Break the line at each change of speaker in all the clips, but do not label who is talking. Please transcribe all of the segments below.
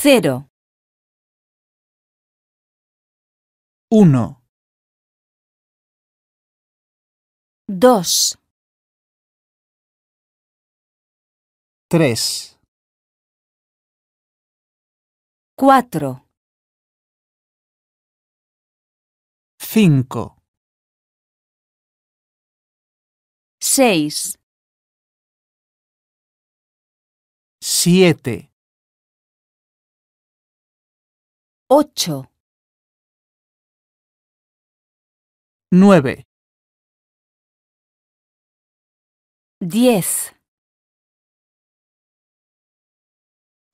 0 1 2 3 4 5 6 7 ocho, nueve, diez,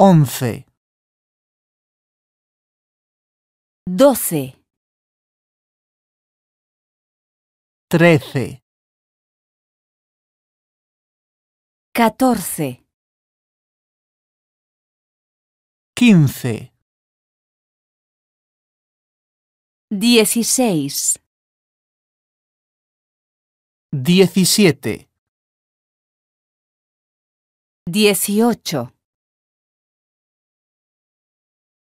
once, doce, trece, catorce, quince. Dieciséis. Diecisiete. Dieciocho.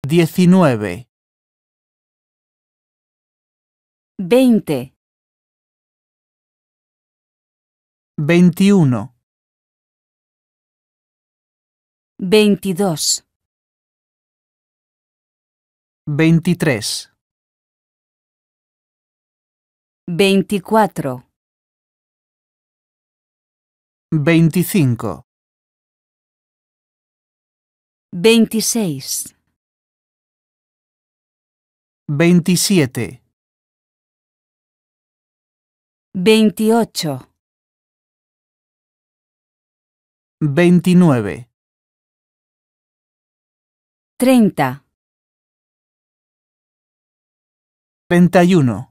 Diecinueve. Veinte. Veintiuno. Veintidós. Veintitrés. 24 25 26 27 28 29 30 31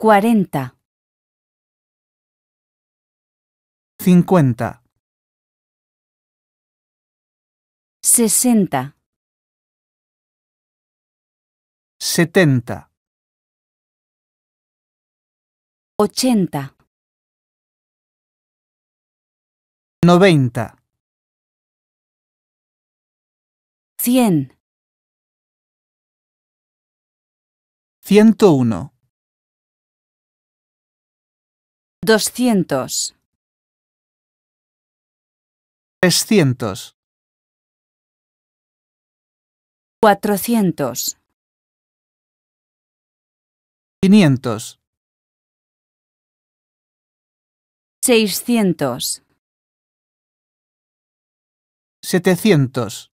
40 50 60 70 80 90 100 101 Doscientos. Trescientos. Cuatrocientos. Quinientos. Seiscientos. Setecientos.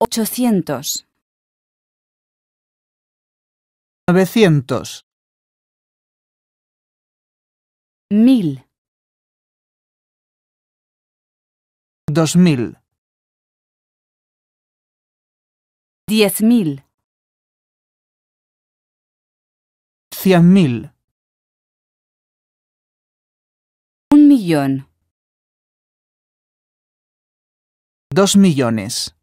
Ochocientos. Novecientos mil. Dos mil. Diez mil. Cien mil. Un millón. Dos millones.